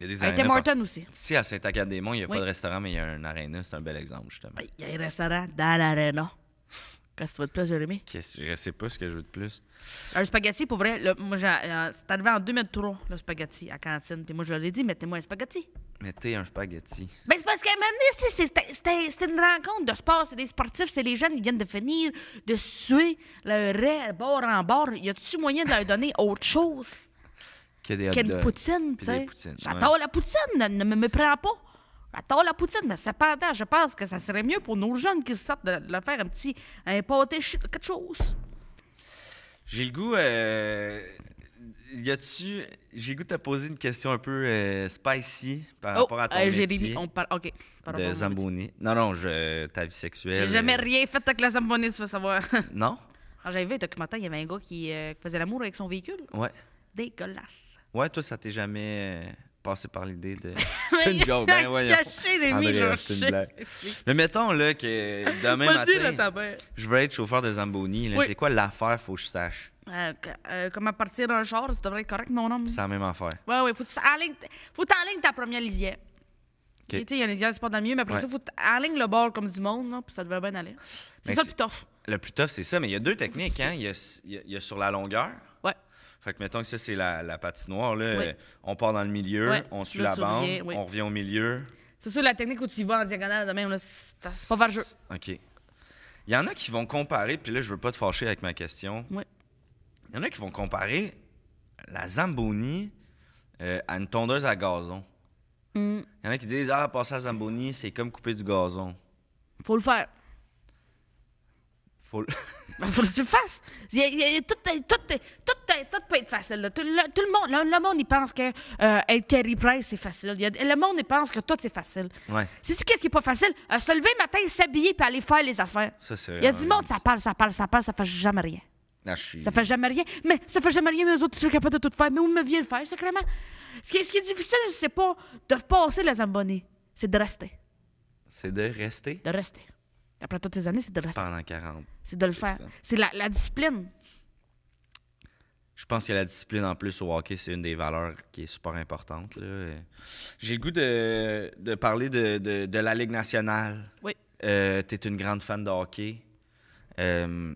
Il y a des arénas. aussi. Si, à saint académont il n'y a pas de restaurant, mais il y a un aréna. C'est un bel exemple, justement. Il y a un restaurant dans l'aréna. Qu'est-ce que tu veux de plus, Jérémy? Je sais pas ce que je veux de plus. Un spaghetti, pour vrai, moi, euh, c'est arrivé en 2003, le spaghetti, à cantine. Puis moi, je leur ai dit, mettez-moi un spaghetti. Mettez un spaghetti. Ben, c'est parce que c'était une rencontre de sport. C'est des sportifs, c'est les jeunes, qui viennent de finir, de suer leur raie bord en bord. Y a-tu moyen de leur donner autre chose? Que des Qu'une poutine, tu sais. J'adore la poutine, ne, ne me méprends pas. Attends la poutine, mais cependant, je pense que ça serait mieux pour nos jeunes qu'ils sortent de, la faire un petit un pâté, quelque chose. J'ai le goût. Euh, y a-tu. J'ai le goût de te poser une question un peu euh, spicy par oh, rapport à ton euh, métier. Dit, on parle. OK. Par de Zamboni. Non, non, ta vie sexuelle. J'ai jamais euh, rien fait avec la Zamboni, ça veux savoir. non? Quand ah, J'avais vu un documentaire, il y avait un gars euh, qui, faisait l'amour avec son véhicule. Ouais. Dégueulasse. Ouais, toi, ça t'est jamais passer par l'idée de. Ben, c'est une joke, ben ouais. Caché des c'est Mais mettons là que demain matin, je veux être chauffeur de Zamboni. C'est quoi l'affaire, faut que je sache? Euh, euh, comme à comment partir d'un char, ça devrait être correct, mon homme. C'est la même affaire. Oui, oui, faut tu faut ta première lisière. il y a une lisière, c'est pas dans le mieux, mais après ça, ça, faut alignes le bord comme du monde, puis ça devrait bien aller. C'est ça le plus tough. Le plus tough, c'est ça, mais il y a deux techniques. Hein. Il, y il y a sur la longueur, fait que mettons que ça, c'est la, la patinoire. Là. Euh, on part dans le milieu, on suit la bande, on revient au milieu. C'est sûr, la technique où tu vas en diagonale de même, c'est pas OK. Il y en a qui vont comparer, puis là, je veux pas te fâcher avec ma question. Oui. Il y en a qui vont comparer la Zamboni euh, à une tondeuse à gazon. Hmm. Il y en a qui disent Ah, passer à Zamboni, c'est comme couper du gazon. Faut le faire. Faut... Ben, faut que tu le fasses. Il y a, tout, tout, tout, peut être facile. Tout, le, monde, le, monde, il pense que euh, être Kerry Price, c'est facile. le monde, il pense que tout, c'est facile. Si Sais-tu qu'est-ce qui n'est pas facile? Euh, se lever le matin, s'habiller, puis aller faire les affaires. il y a du monde, ça parle, ça parle, ça parle, ça fait jamais rien. Ah, ça fait jamais rien. Mais ça fait jamais rien, mais eux autres, ils sont capables de tout faire. Mais où me vient le faire, sacrément? Ce qui, ce qui est difficile, c'est pas de passer les abonnés, c'est de rester. C'est de rester? De rester. Après toutes ces années, c'est de le faire. Pendant 40. C'est de le faire. C'est la, discipline. Je pense que la discipline, en plus, au hockey, c'est une des valeurs qui est super importante. J'ai le goût de, de parler de, de, la Ligue nationale. Oui. Euh, tu es une grande fan de hockey. Euh,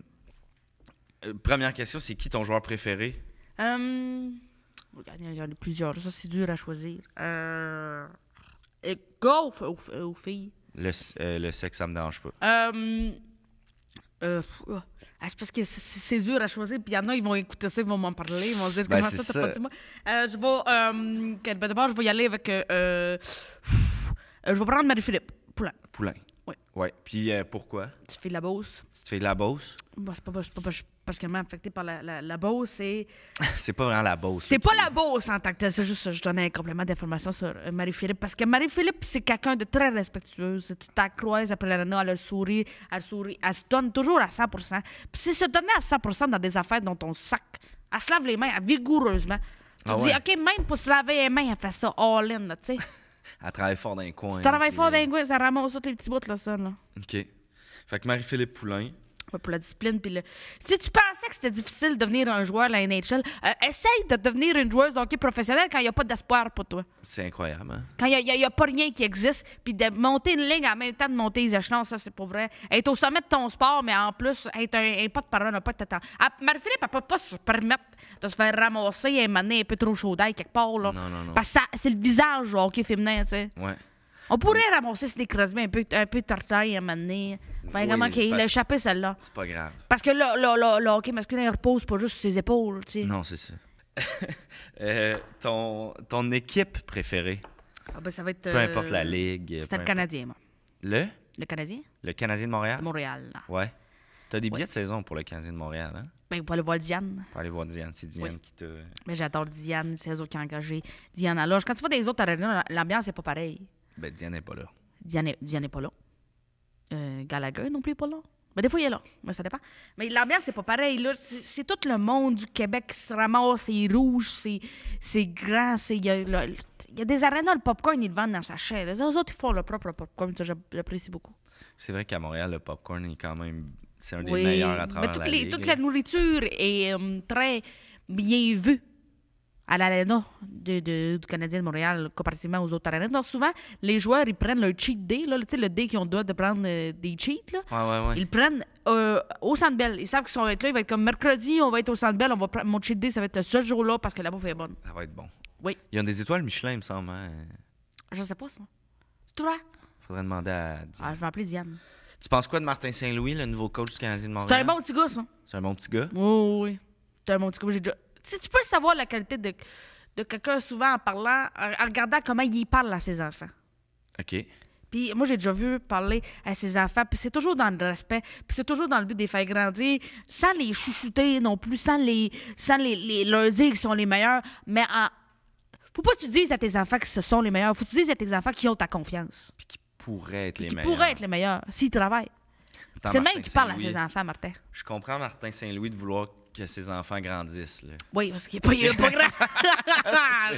euh, première question, c'est qui ton joueur préféré? Hum, il y en a plusieurs. Ça, c'est dur à choisir. golf ou filles. Le, euh, le sexe, ça me dérange pas. Euh, euh ah, c'est parce que c'est dur à choisir. Puis il y en a, ils vont écouter ça, ils vont m'en parler. Ils vont dire ben, comment ça, pas dit moi. Euh, je vais. ben, D'abord, je vais y aller avec. je vais prendre Marie-Philippe Poulin. Poulin. Oui. Ouais. Puis pourquoi? Tu te fais de la bosse. Tu te fais de la bosse? Bah, c'est pas, pas, pas, parce m'a affecté par la, la, la Beauce, c'est... c'est pas vraiment la Beauce. C'est pas la Beauce en tant que telle. C'est juste, je donnais un complément d'information sur euh, Marie-Philippe. Parce que Marie-Philippe, c'est quelqu'un de très respectueux. tu t'accroises après la Renault, elle sourit, elle sourit, elle se donne toujours à 100 Puis si se donner à 100 dans des affaires dont on sac, elle se lave les mains vigoureusement. Tu ah dis, OK, même pour se laver les mains, elle fait ça all-in, tu sais. elle travaille fort dans un coin. Tu travailles fort dans euh, les ça ramasse tous les petits bouts, là, ça, là. OK. Fait que Marie-Philippe Poulain, pour la discipline. Puis Si tu pensais que c'était difficile de devenir un joueur la NHL, euh, essaye de devenir une joueuse de hockey professionnelle quand il n'y a pas d'espoir pour toi. C'est incroyable. Hein? Quand il n'y a, pas rien qui existe, puis de monter une ligne en même temps de monter les échelons, ça, c'est pour vrai. Être au sommet de ton sport, mais en plus, être un, pas de parole, un pas de temps. Marie-Philippe, elle ne peut pas se permettre de se faire ramasser un mané un peu trop chaud d'ail quelque part. Là, non, non, non. Parce que c'est le visage du hockey féminin, tu sais. Ouais. On pourrait ramasser ce Crosby un peu, un peu tartaille à un moment il a échappé celle-là. C'est pas grave. Parce que là, là, là, là OK, masculin, il repose pas juste sur ses épaules. Tu sais. Non, c'est ça. Euh, ton, ton équipe préférée? Ah ben, ça va être. Peu importe la euh, ligue. c'est le Canadien, moi. Le? Le Canadien? Le Canadien de Montréal? De Montréal. Ouais. T'as des billets de saison pour le Canadien de Montréal, hein? Ben, pour aller voir Diane. Pour aller voir Diane, c'est Diane qui te. Mais j'adore Diane, c'est eux autres qui ont engagé Diane à Quand tu vas des autres arénas, l'ambiance n'est pas pareille. Ben, Diane n'est pas là. Diane n'est pas là euh, Gallagher non plus, pas là. Mais des fois, il est là, mais ça dépend. Mais l'ambiance, c'est pas pareil. Là, c'est, tout le monde du Québec qui se ramasse, c'est rouge, c'est, c'est grand, Il y, a des arénas, le popcorn, ils le vendent dans sa chaîne. Les autres, ils font leur propre popcorn, ça, j'apprécie beaucoup. C'est vrai qu'à Montréal, le popcorn est quand même. C'est un des meilleurs à travers mais toute, la les, toute la nourriture est euh, très bien vue à l'aréna du Canadien de Montréal comparativement aux autres arènes. Donc, souvent, les joueurs, ils prennent leur cheat day, là, le day qu'ils ont droit de prendre euh, des cheats. Là. Ouais, ouais, ouais. Ils prennent euh, au Centre belle Ils savent qu'ils vont être là. Ils vont être comme mercredi, on va être au Centre belle On va prendre mon cheat day, ça va être ce jour-là parce que la bouffe est bonne. Ça va être bon. Oui. y a des étoiles Michelin, il me semble. Hein? Je sais pas, ça. toi? Faudrait demander à Diane. Ah, je vais appeler Diane. Tu penses quoi de Martin Saint-Louis, le nouveau coach du Canadien de Montréal? C'est un bon petit gars, ça. C'est un bon petit gars? Oui, oui, oui. C'est un bon petit gars. J'ai déjà si tu peux savoir la qualité de, de quelqu'un souvent en parlant, en, regardant comment il parle à ses enfants. OK. Puis moi, j'ai déjà vu parler à ses enfants, puis c'est toujours dans le respect, puis c'est toujours dans le but de les faire grandir, sans les chouchouter non plus, sans, les, sans les, leur dire qu'ils sont les meilleurs, mais ne Faut pas que tu dises à tes enfants que ce sont les meilleurs, faut que tu dises à tes enfants qu'ils ont ta confiance. Puis qui pourraient être les meilleurs. Qui pourraient être les meilleurs, s'ils travaillent. C'est même qui parle à ses enfants, Martin. Je comprends Martin Saint-Louis de vouloir que ses enfants grandissent. Oui, parce qu'il n'est pas, pas grand. Ah,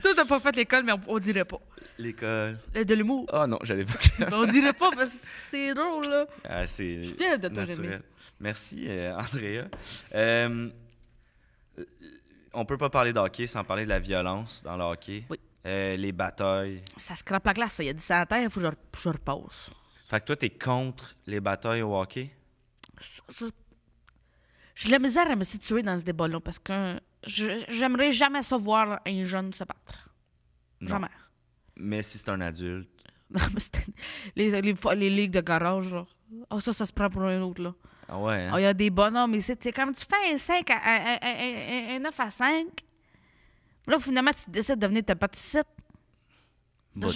toi, t'as pas fait l'école, mais on, dirait pas. L'école. De l'humour. Ah non, non, j'allais pas. Ben, on dirait pas parce que c'est drôle, là. Ah, c'est. Je de toi, Merci, euh, Andrea. Euh, on peut pas parler d'hockey sans parler de la violence dans le hockey. Oui. Euh, les batailles. Ça se crappe la glace, ça. Il y a du sang à terre, il faut que je, repasse. Fait que toi, es contre les batailles au hockey? Je, j'ai la misère à me situer dans ce débat-là parce que j'aimerais jamais savoir un jeune se battre. Jamais. Mais si c'est un adulte. Non, mais les, les, les, ligues de garage, là. Oh, ah, ça, ça se prend pour un autre, là. Ah ouais? Hein? Ah, il y a des bonhommes ici. Tu quand tu fais un, 5 à, un, 9 à 5, là, finalement, tu décides de devenir te battre je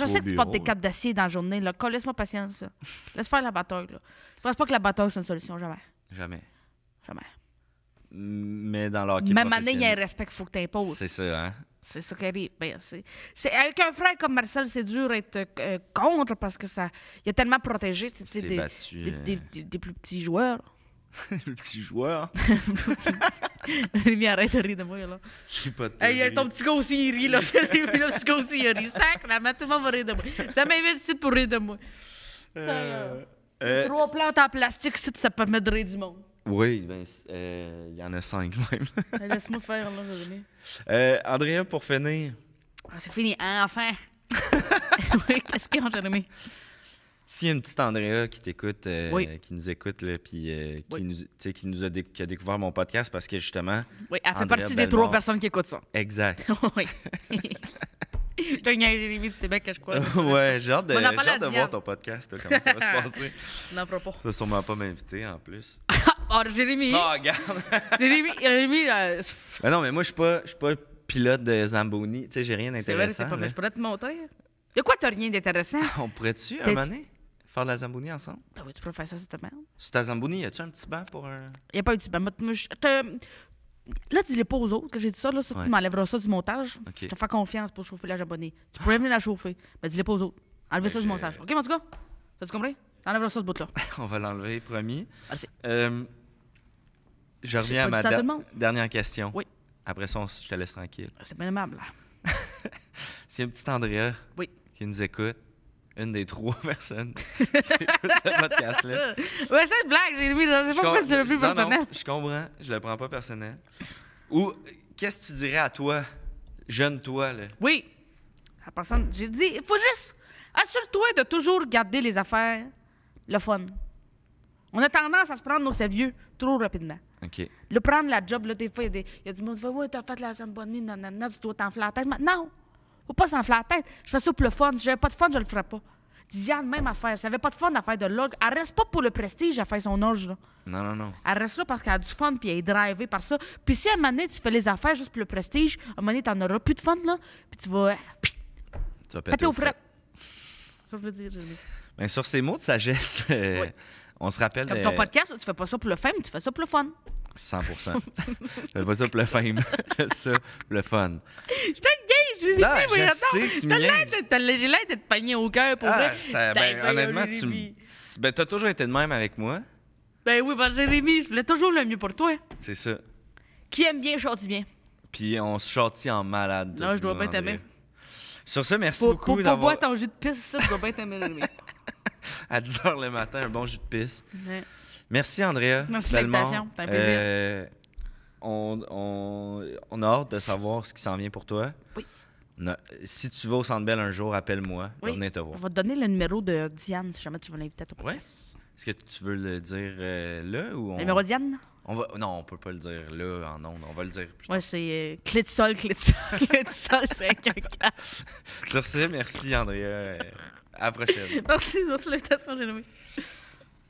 sais que tu portes des capes d'acier dans la journée. Là. Laisse-moi patience. Laisse faire la bataille. Là. Je pense pas que la bataille, c'est une solution. Jamais. Jamais. Jamais mais dans leur Même année, il y a un respect qu'il faut que tu imposes. C'est ça, hein? C'est ça qui arrive. Ben, c'est, avec un frère comme Marcel, c'est dur d'être euh, contre parce que ça, il a tellement protégé des, battu, des, hein. des, des, des, plus petits joueurs. le petit joueur. arrête de rire de moi, là. Je suis pas de hey, Ton petit gars aussi, il rit, là. le petit gars aussi, il rit. Sacrement, tout le monde va rire de moi. Ça m'invite ici pour rire de moi. Euh, euh, trois plantes en plastique, ça, ça permet de rire du monde. Oui, ben, euh, il y en a cinq même. Ben, laisse-moi faire, là, revenir. Euh, Andrea, pour finir. Ah, c'est fini, hein, enfin. oui, qu'est-ce qu'ils ont Jérémy? S'il y a une petite Andrea qui t'écoute, euh, qui nous écoute, là, puis euh, qui, qui, nous, a découvert mon podcast parce que justement. Oui, elle fait partie des trois personnes qui écoutent ça. Exact. oui. je te gagne bien que je crois. ouais, j'ai hâte de, de voir ton podcast, comment ça va se passer. Non, pas. Tu vas sûrement pas m'inviter en plus. Oh, Jérémy. Oh, regarde. Jérémy, Jérémy. Euh, non, mais moi, je suis pas, pilote de Zamboni. Tu sais, j'ai rien d'intéressant. Pas... Je pourrais te montrer. De quoi tu t'as rien d'intéressant? On pourrait-tu, un moment donné, faire de la Zamboni ensemble? Ben oui, tu pourrais faire ça, c'est ta merde. Sur ta Zamboni, y a-tu un petit banc pour un. Y a pas un petit banc. Là, dis-le pas aux autres que j'ai dit ça. Là, ça, tu m'enlèveras ça du montage. Je te fais confiance pour chauffer la Zamboni. Tu pourrais venir la chauffer. Mais ben, dis-le pas aux autres. Enlevez ben, ça du montage. OK, mon gars? T'as-tu compris? T'enlèveras ça, ce bout-là. On va l'enlever, promis. Merci. Euh, je reviens à ma dernière question. Oui. Après ça, je te laisse tranquille. C'est bien aimable. C'est un petit Andrea qui nous écoute, une des trois personnes qui écoute ce podcast-là. Ouais, c'est une blague, j'ai mis. Je sais pas pourquoi c'est le plus personnel. Non, je comprends, je le prends pas personnel. Ou qu'est-ce que tu dirais à toi, jeune toi, là? Oui. personne, j'ai dit, il faut juste. Assure-toi de toujours garder les affaires le fun. On a tendance à se prendre au sérieux trop rapidement. OK. Là, prendre la job, là, des fois, il y, a du monde qui Ouais, t'as fait la zamboni, nanana, tu dois t'enfler la tête. Mais non! Faut pas s'enfler la tête. Je fais ça pour le fun. Si j'avais pas de fun, je le ferais pas. Diane, même affaire. Si elle avait pas de fun à faire de log, elle reste pas pour le prestige à faire son orge, là. Non, non, non. Elle reste là parce qu'elle a du fun puis elle est drivée par ça. Puis si à un moment donné, tu fais les affaires juste pour le prestige, à un moment donné, t'en auras plus de fun, là. Puis tu vas. tu vas péter, au frais. Ça, je veux dire, Bien, sur ces mots de sagesse, on se rappelle. Comme ton podcast, tu fais pas ça pour le fun, mais tu fais ça pour le fun. 100 J'aime pas ça pour le fame. ça le fun. Je te mais je suis Non, je tu J'ai l'air d'être pogné au cœur pour ah, ça, ben, Honnêtement, tu ben, t'as toujours été de même avec moi. Ben oui, ben Jérémy, je voulais toujours le mieux pour toi. C'est ça. Qui aime bien, chante bien. Puis on se châtie en malade. Non, je dois bien t'aimer. Sur ce, merci beaucoup d'avoir... Pour boire ton jus de pisse, ça, je dois bien t'aimer, Jérémy. à 10h le matin, un bon jus de pisse. Ouais. Merci, Andrea. Merci l'invitation. Euh, on, a hâte de savoir ce qui s'en vient pour toi. Oui. si tu vas au Centre Bell un jour, appelle-moi. Je te voir. On va te donner le numéro de Diane si jamais tu veux l'inviter à ton podcast. Est-ce que tu veux le dire euh, là ou on... Le numéro de Diane? On va... Non, on peut pas le dire là en nom. On va le dire plus Ouais, c'est Clitsol. Euh, clé de sol, clé de sol, clé de sol, c'est un Merci, merci Andrea. À la prochaine. Merci, merci l'invitation, Jérémy.